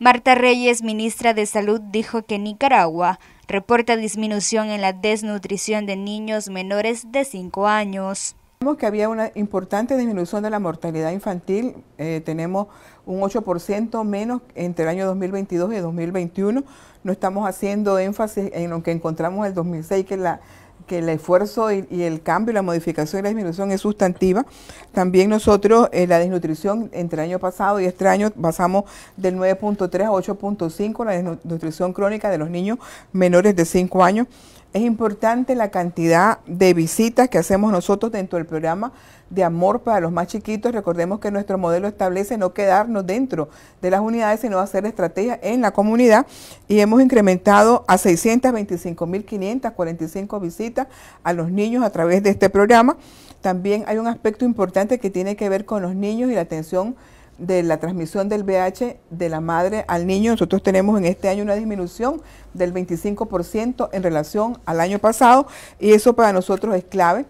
Marta Reyes, ministra de Salud, dijo que Nicaragua reporta disminución en la desnutrición de niños menores de 5 años. Vemos que había una importante disminución de la mortalidad infantil. Eh, tenemos un 8% menos entre el año 2022 y 2021. No estamos haciendo énfasis en lo que encontramos en el 2006, que la que el esfuerzo y, el cambio, la modificación y la disminución es sustantiva. También nosotros en eh, la desnutrición entre año pasado y este año pasamos del 9.3 a 8.5, la desnutrición crónica de los niños menores de 5 años. Es importante la cantidad de visitas que hacemos nosotros dentro del programa de amor para los más chiquitos. Recordemos que nuestro modelo establece no quedarnos dentro de las unidades, sino hacer estrategia en la comunidad. Y hemos incrementado a 625.545 visitas a los niños a través de este programa. También hay un aspecto importante que tiene que ver con los niños y la atención de la transmisión del VH de la madre al niño, nosotros tenemos en este año una disminución del 25% en relación al año pasado y eso para nosotros es clave.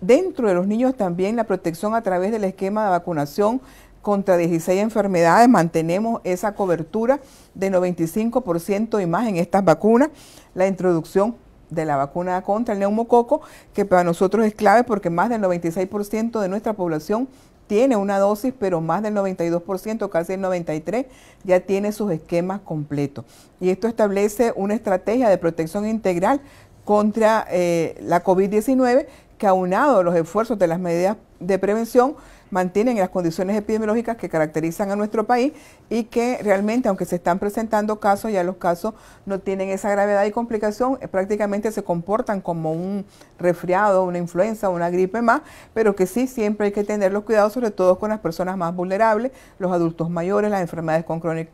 Dentro de los niños también la protección a través del esquema de vacunación contra 16 enfermedades, mantenemos esa cobertura de 95% y más en estas vacunas, la introducción de la vacuna contra el neumococo, que para nosotros es clave porque más del 96% de nuestra población tiene una dosis, pero más del 92%, casi el 93%, ya tiene sus esquemas completos. Y esto establece una estrategia de protección integral contra eh, la COVID-19 que aunado a los esfuerzos de las medidas de prevención, mantienen las condiciones epidemiológicas que caracterizan a nuestro país y que realmente, aunque se están presentando casos, ya los casos no tienen esa gravedad y complicación, eh, prácticamente se comportan como un resfriado, una influenza, una gripe más, pero que sí siempre hay que tener los cuidados, sobre todo con las personas más vulnerables, los adultos mayores, las enfermedades con, eh,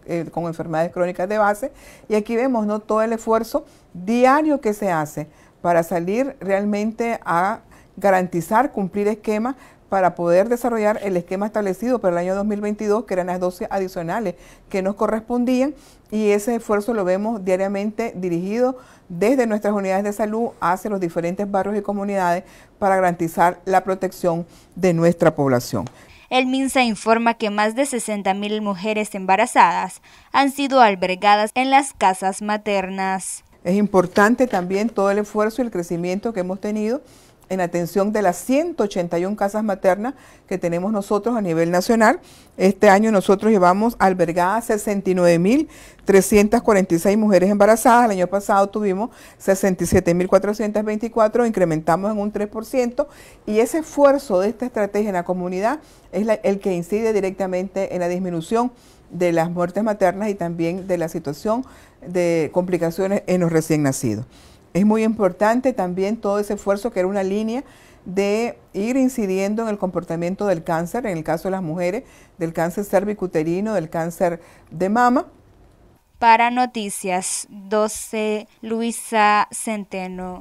enfermedades crónicas de base. Y aquí vemos ¿no? todo el esfuerzo diario que se hace para salir realmente a garantizar, cumplir esquemas, para poder desarrollar el esquema establecido para el año 2022, que eran las 12 adicionales que nos correspondían, y ese esfuerzo lo vemos diariamente dirigido desde nuestras unidades de salud hacia los diferentes barrios y comunidades para garantizar la protección de nuestra población. El MINSA informa que más de 60.000 mujeres embarazadas han sido albergadas en las casas maternas. Es importante también todo el esfuerzo y el crecimiento que hemos tenido en atención de las 181 casas maternas que tenemos nosotros a nivel nacional. Este año nosotros llevamos albergadas 69.346 mujeres embarazadas. El año pasado tuvimos 67.424, incrementamos en un 3%. Y ese esfuerzo de esta estrategia en la comunidad es el que incide directamente en la disminución de las muertes maternas y también de la situación de complicaciones en los recién nacidos. Es muy importante también todo ese esfuerzo que era una línea de ir incidiendo en el comportamiento del cáncer, en el caso de las mujeres, del cáncer cervicuterino, del cáncer de mama. Para Noticias 12, Luisa Centeno.